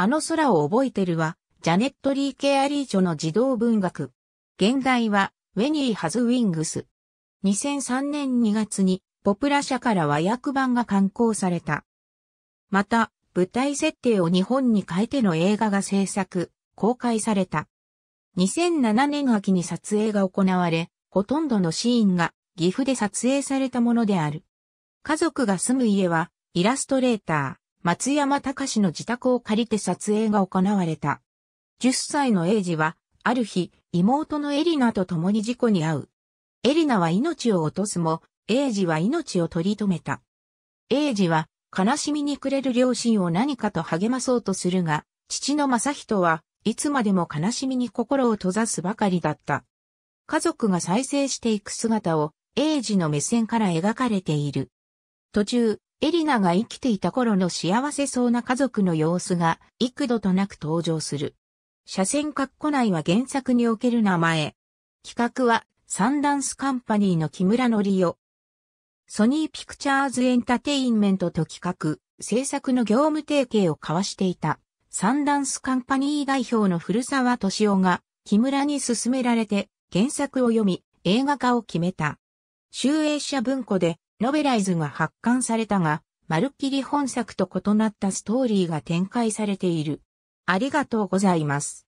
あの空を覚えてるは、ジャネット・リー・ケアリー著の児童文学。現代は、ウェニー・ハズ・ウィングス。2003年2月に、ポプラ社から和訳版が刊行された。また、舞台設定を日本に変えての映画が制作、公開された。2007年秋に撮影が行われ、ほとんどのシーンが岐阜で撮影されたものである。家族が住む家は、イラストレータ松山隆の自宅を借りて撮影が行われた。10歳の英治は、ある日、妹のエリナと共に事故に遭う。エリナは命を落とすも、英治は命を取り留めた。英治は、悲しみに暮れる両親を何かと励まそうとするが、父の正人はいつまでも悲しみに心を閉ざすばかりだった。家族が再生していく姿を、英治の目線から描かれている。途中、エリナが生きていた頃の幸せそうな家族の様子が幾度となく登場する。車線括弧内は原作における名前。企画はサンダンスカンパニーの木村のりお。ソニーピクチャーズエンタテインメントと企画、制作の業務提携を交わしていた、サンダンスカンパニー代表の古沢敏夫が、木村に勧められて、原作を読み、映画化を決めた。集英社文庫で、ノベライズが発刊されたが、まるっきり本作と異なったストーリーが展開されている。ありがとうございます。